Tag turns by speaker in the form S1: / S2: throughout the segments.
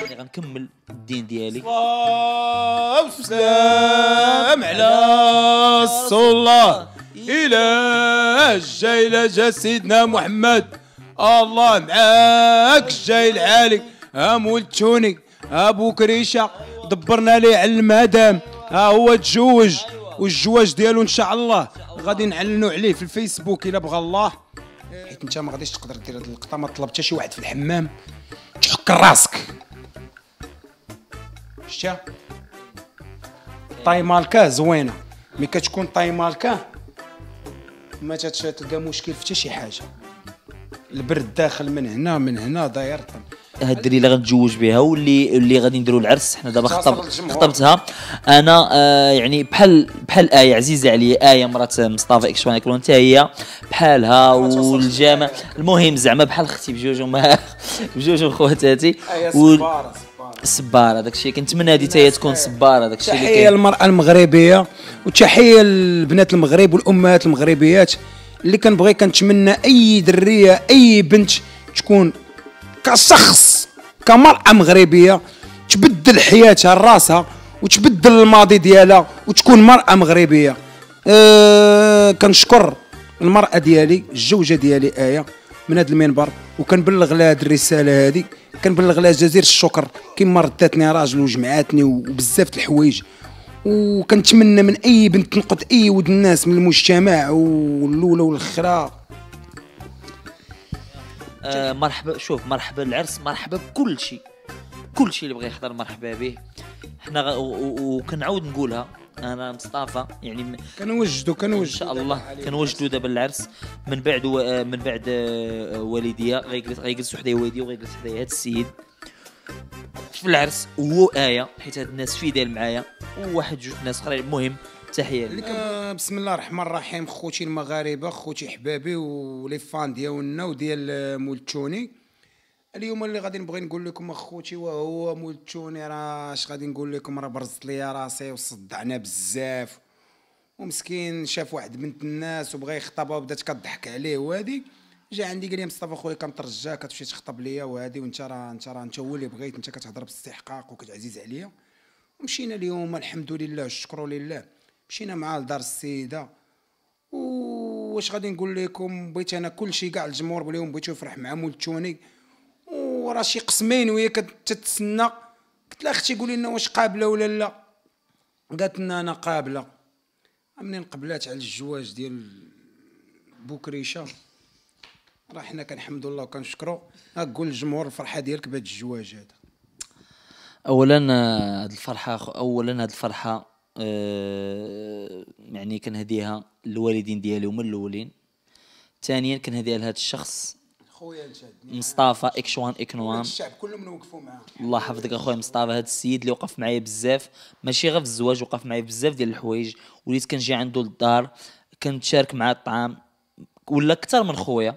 S1: يعني غنكمل الدين ديالي
S2: سلام على رسول الله إلى الجاي إلى جا سيدنا محمد الله معاك الجاي العالي ها مولتوني ها كريشة دبرنا ليه على المدام ها هو تزوج والزواج ديالو ان شاء الله غادي نعلنوا عليه في الفيسبوك الا بغى الله حيت انت ما غاديش تقدر دير هذه اللقطه ما طلب حتى شي واحد في الحمام تحك راسك شتي الطايمه لك زوينه مي كتكون طايمه لك ما تتلقى مشكل في حتى شي حاجه البرد داخل من هنا من هنا داير
S1: هاد الدري غنتزوج بها واللي اللي غادي نديروا العرس حنا دابا خطب خطبتها انا آه يعني بحال بحال ايه عزيزه عليا ايه مرات مصطفى اكشوان كلون حتى هي بحالها والجامع المهم زعما بحال اختي بجوج وما خواتاتي وخواتاتي سباره آية داكشي كنتمنى هادي هي تكون سباره داكشي اللي تحيه للمراه المغربيه
S2: وتحيه لبنات المغرب والامهات المغربيات اللي كنبغي كنتمنى اي دريه اي بنت تكون كشخص كمرأة مغربية تبدل حياتها لراسها وتبدل الماضي ديالها وتكون مرأة مغربية أه كنشكر المرأة ديالي الزوجة ديالي آية من هذا المنبر وكنبلغ لها هذه الرسالة هذه كنبلغ لها جزير الشكر كما رداتني راجل وجمعاتني وبزاف الحوايج وكنتمنى من اي بنت تنقد اي ود الناس من المجتمع والاولى والاخره
S1: آه، مرحبا شوف مرحبا العرس مرحبا بكل شيء كل شيء اللي بغى يحضر مرحبا به حنا وكنعاود نقولها انا مصطفى يعني كنوجدوا كنوجدوا ان شاء الله كنوجدوا دابا العرس من بعد و... آه، من بعد آه، والديا غيجلس غيجلس حدايا والديا وغيجلس حدايا هذا السيد في العرس هو ايه حيت هاد الناس فيدال معايا وواحد جوج ناس اخرين المهم تحيه لك آه بسم
S2: الله الرحمن الرحيم خوتي المغاربه خوتي حبابي ولي فان ديالنا وديال آه، مولتوني اليوم اللي غادي نبغي نقول لكم اخوتي وهو مولتوني راه اش غادي نقول لكم راه برزت ليا راسي وصدعنا بزاف ومسكين شاف واحد بنت الناس وبغى يخطبها وبدات كضحك عليه وهادي جا عندي قال لي مصطفى خويا كنترجاك كتمشي تخطب ليا وهادي وانت راه انت راه انت هو اللي بغيت انت كتهضر باستحقاق وكتعزيز عليا ومشينا اليوم الحمد لله الشكر لله مشينا معاه لدار السيده واش غادي نقول لكم بغيت انا كلشي كاع الجمهور بليهم بغيت يفرح مع مولتوني وراه شي قسمين وهي كتتسنى قلت لها اختي قولي لنا واش قابله ولا لا قالت لنا انا قابله منين قبلات على الجواج ديال بوكريشه راه حنا كنحمد الله وكنشكرو قول للجمهور الفرحه ديالك بهذا الجواج هذا
S1: اولا هاد الفرحه اولا هاد الفرحه أه يعني كنهديها للوالدين ديالي هما الاولين ثانيا كنهديها لهذا الشخص خويا مصطفى اكشوان اكنوان الشعب كلهم وقفوا معاه الله يحفظك اخويا مصطفى هذا السيد اللي وقف معايا بزاف ماشي غير في الزواج وقف معايا بزاف ديال الحوايج وليت كنجي عنده للدار كنتشارك معاه الطعام ولا اكثر من خويا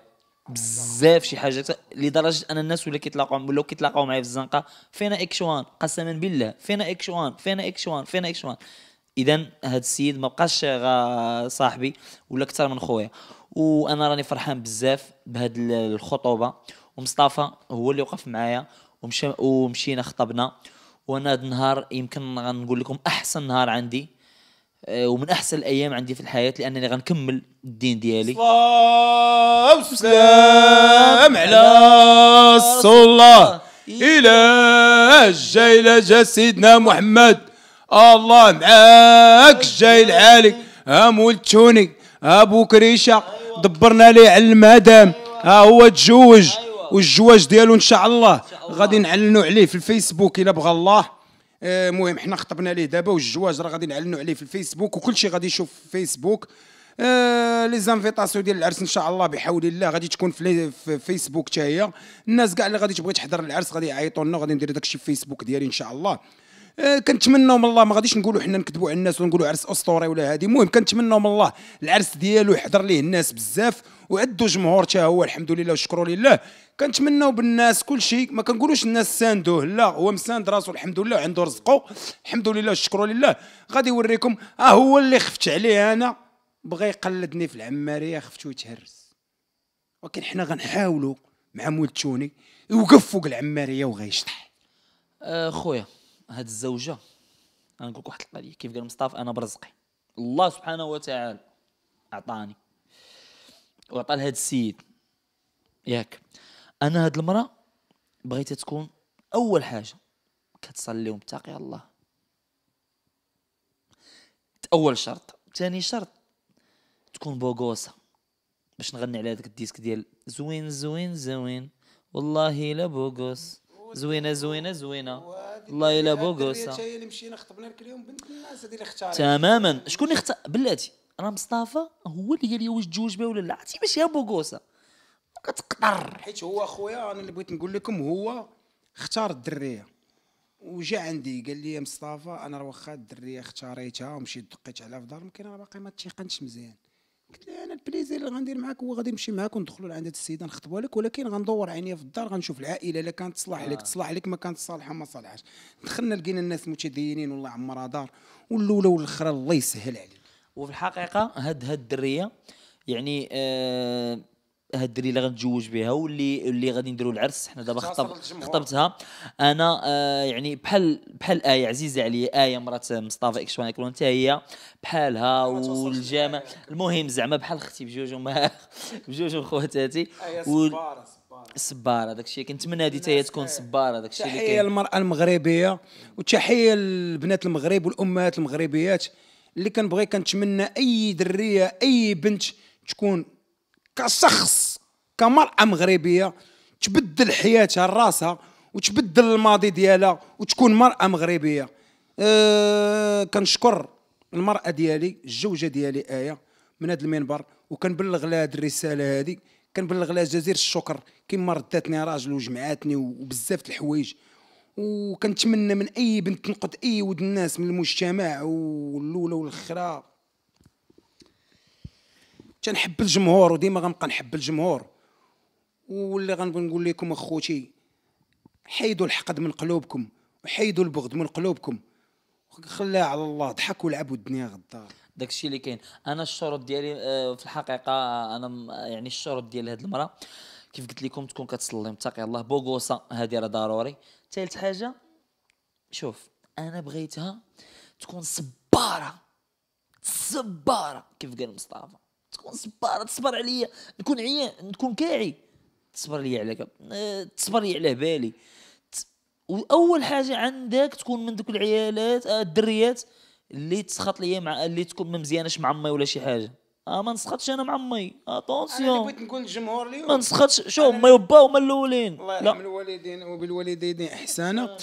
S1: بزاف شي حاجه لدرجه ان الناس ولا كيتلاقاو ولاو كيتلاقاو معايا في الزنقه فينا اكشوان قسما بالله فينا اكشوان فينا اكشوان فينا اكشوان اذا هذا السيد ما بقاش صاحبي ولا اكثر من خويا وانا راني فرحان بزاف بهاد الخطوبه ومصطفى هو اللي وقف معايا ومشي ومشينا خطبنا وانا هذا النهار يمكن غنقول لكم احسن نهار عندي آه، ومن احسن الايام عندي في الحياه لانني غنكمل الدين ديالي صلاه
S2: وسلام على
S1: رسول الله الى جا الى جا
S2: سيدنا محمد الله معاك الجاي العالي ها مولتوني ها بوكريشه دبرنا ليه على المدام ها هو تزوج والزواج ديالو ان شاء الله غادي نعلنوا عليه في الفيسبوك الا بغى الله آه، المهم حنا خطبنا ليه دابا والزواج راه غادي نعلنوا عليه في الفيسبوك وكل شيء غادي يشوف في الفيسبوك آه، لي زانفيتاسيون ديال العرس ان شاء الله بحول الله غادي تكون في, فيسبوك حتى هي الناس كاع اللي غادي تبغي تحضر العرس غادي يعيطوا لنا وغادي ندير داكشي في فيسبوك ديالي ان شاء الله آه، كنتمناو من الله ما غاديش نقولوا حنا نكذبوا على الناس ونقولوا عرس اسطوري ولا هذه المهم كنتمناو من الله العرس ديالو يحضر ليه الناس بزاف وعدو جمهور حتى هو الحمد لله وشكروا لله كنتمناو بالناس كل شيء ما كنقولوش الناس ساندوه لا هو مساند راسو الحمد لله وعنده رزقه الحمد لله وشكروا لله غادي يوريكم اه هو اللي خفت عليه انا بغى يقلدني في العماريه خفت ويتهرس ولكن حنا غنحاولوا مع مول توني يوقف فوق العماريه وغيشطح
S1: آه، خويا هاد الزوجه انا نقول لك واحد القضيه كيف قال مصطفى انا برزقي الله سبحانه وتعالى اعطاني وعطى لهذا السيد ياك انا هاد المراه بغيتها تكون اول حاجه كتصلي ومتقي الله اول شرط ثاني شرط تكون بوغوسه باش نغني على هذاك الديسك ديال زوين زوين زوين والله لا بوغوس زوينه زوينه زوينه الله الا بوغوسا
S2: اللي مشينا خطبنا لك اليوم بنت الناس هذه اللي اختارت تماما
S1: شكون اللي اختار بلاتي راه مصطفى هو اللي قال لي واش تجوج بها ولا لا عرفتي باش يا بوغوسا كتقدر حيت
S2: هو خويا انا اللي بغيت نقول لكم هو اختار الدريه وجا عندي قال لي يا مصطفى انا راه واخا الدريه اختاريتها ومشيت دقيت عليها في دار يمكن انا باقي ما تيقنش مزيان قلت له البليزير اللي غندير معاك هو غادي نمشي معاك وندخلوا لعند هاد السيده نخطبوا لك ولكن غندور عينيا في الدار غنشوف العائله الا كانت تصلح آه. لك تصلح لك ما كانت صالحه ما صالحاش دخلنا لقينا الناس متدينين والله عمرها دار والاولى والاخرى الله يسهل عليك
S1: وفي الحقيقه هاد هاد الدريه يعني آه هاد الدري غنتزوج بها واللي اللي غادي نديروا العرس حنا دابا خطب خطبتها انا آه، يعني بحال بحال ايه عزيزه عليا ايه مرات مصطفى اكشوان يكون حتى هي بحالها والجامع المهم زعما بحال اختي بجوج بجوج خواتاتي ايه صباره صباره داك الشيء كنتمنى هذه تاهي تكون صباره داك الشيء تحيه للمراه المغربيه
S2: وتحيه للبنات المغرب والامهات المغربيات اللي كنبغي كنتمنى اي دريه اي بنت تكون كشخص كمرأة مغربية تبدل حياتها لراسها وتبدل الماضي ديالها وتكون مرأة مغربية أه كنشكر المرأة ديالي الزوجة ديالي آية من هذا المنبر وكنبلغ لها هذه الرسالة هذه كنبلغ لها جزير الشكر كما رداتني راجل وجمعاتني وبزاف د الحوايج وكنتمنى من اي بنت تنقد اي ود الناس من المجتمع والاولى والاخره تنحب الجمهور وديما غنبقى نحب الجمهور واللي غنقول لكم اخوتي حيدوا الحقد من قلوبكم وحيدوا البغض من قلوبكم خليها على الله ضحك ولعبوا الدنيا غدا
S1: داك الشيء اللي كاين انا الشروط ديالي آه، في الحقيقه آه، انا آه، يعني الشروط ديال هذه المراه كيف قلت لكم تكون كتصلي متقي الله بوغوسا هذه راه ضروري ثالث حاجه شوف انا بغيتها تكون صباره صباره كيف قال مصطفى تكون صبار تصبر عليا نكون عيان نكون كاعي تصبر لي عليك آه، تصبر لي على بالي واول حاجه عندك تكون من ذوك العيالات آه، الدريات اللي تسخط ليا مع اللي تكون ما مزيانش مع امي ولا شي حاجه اه ما نسخطش انا مع امي اتونسيون انا بغيت
S2: نقول للجمهور اليوم ما نسخطش شوف امي وبا
S1: هما الاولين الله يرحم
S2: الوالدين وبالوالدين
S1: احسانا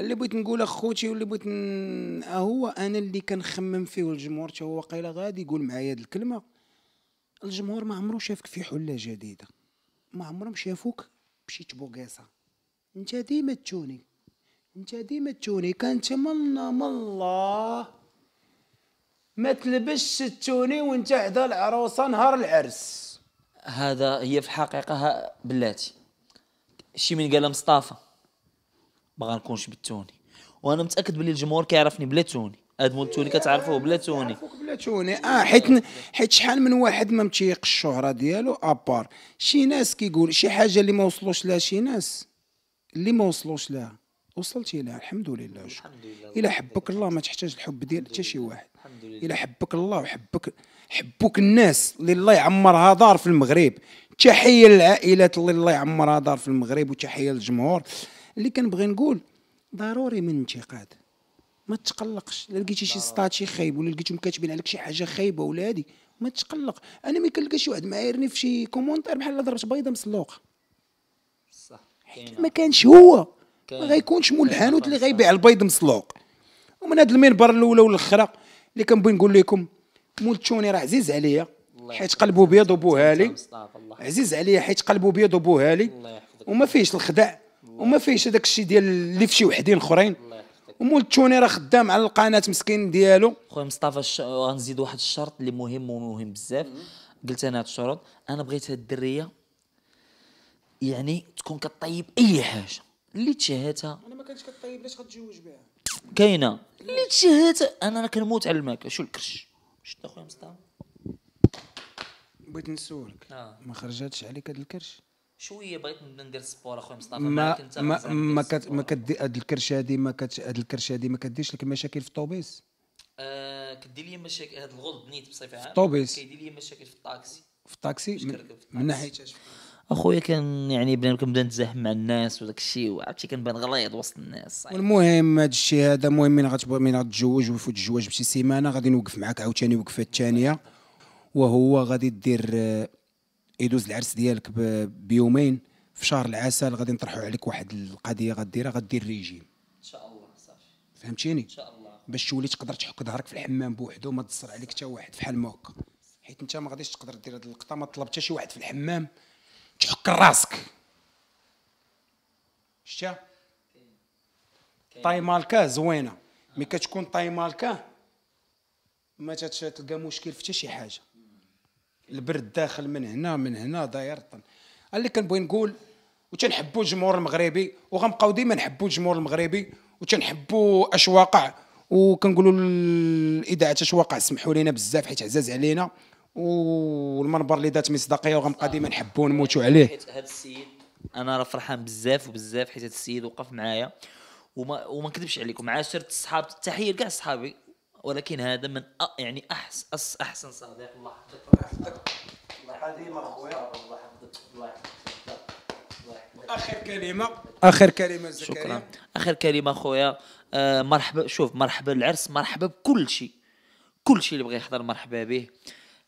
S1: اللي بغيت نقول اخوتي
S2: واللي بغيت هو انا اللي كنخمم فيه والجمهور حتى هو وقيله غادي يقول معايا هذه الكلمه الجمهور ما عمرو شافك في حله جديده ما عمرهم شافوك بشي بوكاسه انت ديما تشوني انت ديما تشوني كان تمنى نعم من ما تلبسش التوني وانت حدا العروسه نهار العرس
S1: هذا هي في الحقيقه بلاتي شي من قالها مصطفى ما غنكونش بالتوني وانا متاكد بلي الجمهور كيعرفني بلا توني ادمون توني كتعرفوه بلا توني بلا توني اه
S2: حيت حيت شحال من واحد ما متيق الشهره ديالو ابار شي ناس كيقول شي حاجه اللي ما وصلوش لها شي ناس اللي ما وصلوش لها وصلتي لها الحمد لله وشكرا الا حبك الله ما تحتاج الحب ديال حتى شي واحد الا حبك الله وحبك حبوك الناس اللي الله يعمرها دار في المغرب تحيه للعائلات اللي الله يعمرها دار في المغرب وتحيه للجمهور اللي كنبغي نقول ضروري من انتقاد ما تقلقش لا لقيتي شي ستاتشي خايب ولا لقيتهم كاتبين عليك شي حاجه خايبه ولا هادي ما تقلق انا ملي كنلقى شي واحد معايرني في شي كومونتير بحال ضربت بيضه مسلوقه صح حيت ما كانش هو ما غيكونش مول الحانوت اللي غيبيع البيض مسلوق ومن هذا المنبر الاولى والاخره اللي كنبغي نقول لكم مول التوني راه عزيز عليا حيت قلبه بيض وبوها هالي عزيز عليا حيت قلبه بيض وبوها هالي وما فيهش الخدع وما فيهش هذاك الشيء ديال اللي في شي وحدين اخرين ومول التوني راه خدام
S1: على القناه مسكين ديالو خويا مصطفى غنزيد واحد الشرط اللي مهم ومهم بزاف قلت انا هاد الشروط انا بغيت هاد الدريه يعني تكون كطيب اي حاجه اللي تشهاتها
S2: انا ما كانتش كطيب علاش غتجوج بها
S1: كاينه اللي تشهاتها انا راه كنموت على الماكله شو الكرش شتا خويا مصطفى بغيت نسولك آه. ما خرجاتش عليك هاد الكرش شويه بغيت ندير سبور اخويا مصطفى ما ما ما كت ما كدي
S2: هاد الكرشه هادي ما كت هاد الكرشه هادي ما كديش لك مشاكل في الطوبيس
S1: آه كدير لي مشاكل هاد الغلط نيت بصفه عامه الطوبيس كيدير لي مشاكل في الطاكسي في الطاكسي من, من ناحيه اخويا كان يعني بنادم كنبدا نتزاهم مع الناس وداك الشيء وعرفتي كنبان غليظ وسط الناس صحيح.
S2: المهم هذا الشيء هذا المهم من غتبغي من غتزوج ويفوت الزواج بشي سيمانه غادي نوقف معاك عاوتاني وقفه الثانيه طيب. وهو غادي دير آه، يدوز العرس ديالك بيومين في شهر العسل غادي نطرحوا عليك واحد القضيه غديرها غدير ريجيم
S1: ان شاء الله صافي فهمتيني ان شاء الله
S2: باش تولي تقدر تحك ظهرك في الحمام بوحدو ما تصر عليك حتى واحد فحال ما هكا حيت انت ما غاديش تقدر دير هذه اللقطه ما طلب حتى شي واحد في الحمام تحك راسك شتي طايمه مالكا زوينه مي كتكون طايمه مالكا ما تتلقى مشكل في حتى شي حاجه البرد داخل من هنا من هنا داير طن اللي كنبغي نقول وتنحبوا الجمهور المغربي وغنبقاو ديما نحبوا الجمهور المغربي وتنحبوا اش واقع وكنقولوا الاذاعه اش واقع سمحوا لينا بزاف حيت عزاز علينا والمنبر اللي ذات مصداقيه وغنبقى ديما نحبوا ونموتوا عليه
S1: حيت هذا السيد انا راه فرحان بزاف وبزاف حيت هذا السيد وقف معايا وما وما نكذبش عليكم مع شرط الصحاب التحيه لكاع صحابي ولكن هذا من أ... يعني أحس أس احسن صديق الله يحفظك الله يحفظك اخر كلمه اخر كلمه زكريا شكرا اخر كلمه خويا آه مرحبا شوف مرحبا العرس مرحبا بكل شيء كل شيء اللي بغى يحضر مرحبا به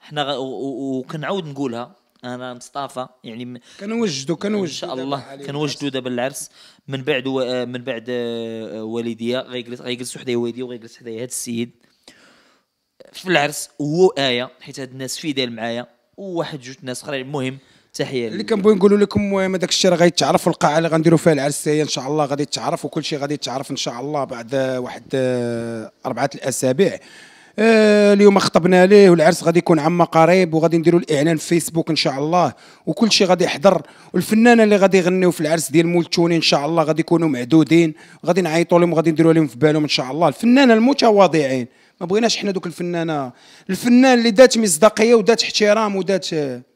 S1: حنا وكنعاود نقولها انا مصطفى يعني كنوجدوا كنوجدوا ان شاء الله كنوجدوا دابا العرس من بعد و... آه، من بعد آه، والديا غيجلس غيجلس حدايا والدي وغيجلس حدايا هذا السيد في العرس هو ايه حيت هاد الناس فيدال معايا وواحد جوج ناس اخرين المهم تحيه اللي
S2: كنبغي نقولوا لكم المهم هذاك الشيء راه غيتعرف القاعه اللي غنديروا فيها العرس هي ان شاء الله غادي تعرف وكل شيء غادي تعرف ان شاء الله بعد واحد آه، اربعه الاسابيع آه، اليوم خطبنا ليه والعرس غادي يكون عما قريب وغادي نديروا الاعلان في فيسبوك ان شاء الله وكل شيء غادي يحضر والفنانه اللي غادي يغنيو في العرس ديال مولتوني ان شاء الله غادي يكونوا معدودين غادي نعيطوا لهم وغادي نديروا لهم في بالهم ان شاء الله الفنانه المتواضعين ما بغيناش حنا دوك الفنانه الفنان اللي ذات مصداقيه وذات احترام وذات آه،